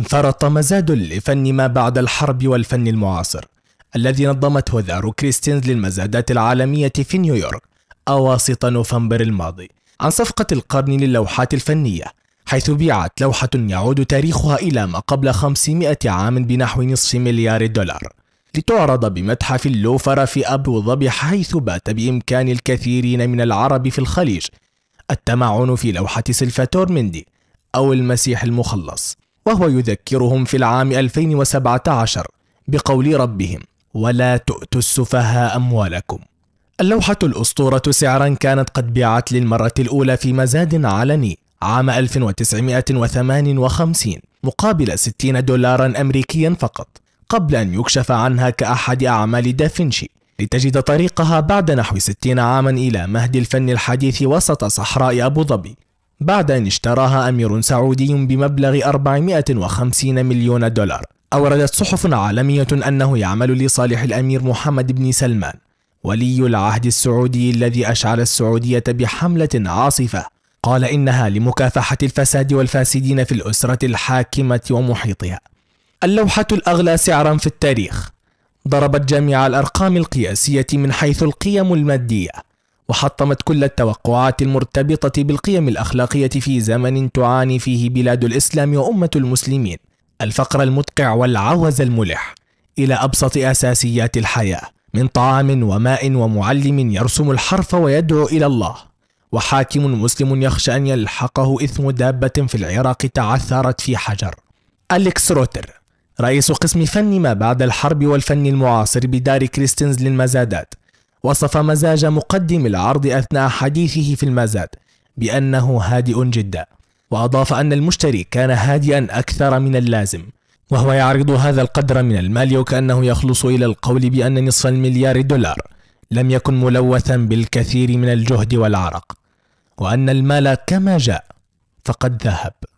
انفرط مزاد لفن ما بعد الحرب والفن المعاصر الذي نظمته ذارو كريستينز للمزادات العالمية في نيويورك أواسط نوفمبر الماضي عن صفقة القرن للوحات الفنية حيث بيعت لوحة يعود تاريخها إلى ما قبل 500 عام بنحو نصف مليار دولار لتعرض بمتحف اللوفر في أبو ظبي حيث بات بإمكان الكثيرين من العرب في الخليج التمعن في لوحة سلفاتور مندي أو المسيح المخلص وهو يذكرهم في العام 2017 بقول ربهم ولا تؤتوا السفهاء أموالكم اللوحة الأسطورة سعرا كانت قد بيعت للمرة الأولى في مزاد علني عام 1958 مقابل 60 دولارا أمريكيا فقط قبل أن يكشف عنها كأحد أعمال دافنشي لتجد طريقها بعد نحو 60 عاما إلى مهد الفن الحديث وسط صحراء أبو ظبي بعد أن اشتراها أمير سعودي بمبلغ 450 مليون دولار أوردت صحف عالمية أنه يعمل لصالح الأمير محمد بن سلمان ولي العهد السعودي الذي أشعل السعودية بحملة عاصفة قال إنها لمكافحة الفساد والفاسدين في الأسرة الحاكمة ومحيطها اللوحة الأغلى سعرا في التاريخ ضربت جميع الأرقام القياسية من حيث القيم المادية وحطمت كل التوقعات المرتبطة بالقيم الأخلاقية في زمن تعاني فيه بلاد الإسلام وأمة المسلمين الفقر المدقع والعوز الملح إلى أبسط أساسيات الحياة من طعام وماء ومعلم يرسم الحرف ويدعو إلى الله وحاكم مسلم يخشى أن يلحقه إثم دابة في العراق تعثرت في حجر أليكس روتر رئيس قسم فن ما بعد الحرب والفن المعاصر بدار كريستنز للمزادات وصف مزاج مقدم العرض أثناء حديثه في المزاد بأنه هادئ جدا وأضاف أن المشتري كان هادئا أكثر من اللازم وهو يعرض هذا القدر من المال وكأنه يخلص إلى القول بأن نصف المليار دولار لم يكن ملوثا بالكثير من الجهد والعرق وأن المال كما جاء فقد ذهب